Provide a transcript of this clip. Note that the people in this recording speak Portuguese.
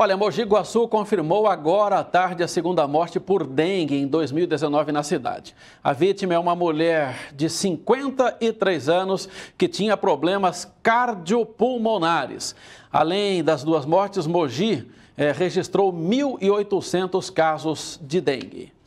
Olha, Mogi Guaçu confirmou agora à tarde a segunda morte por dengue em 2019 na cidade. A vítima é uma mulher de 53 anos que tinha problemas cardiopulmonares. Além das duas mortes, Mogi eh, registrou 1.800 casos de dengue.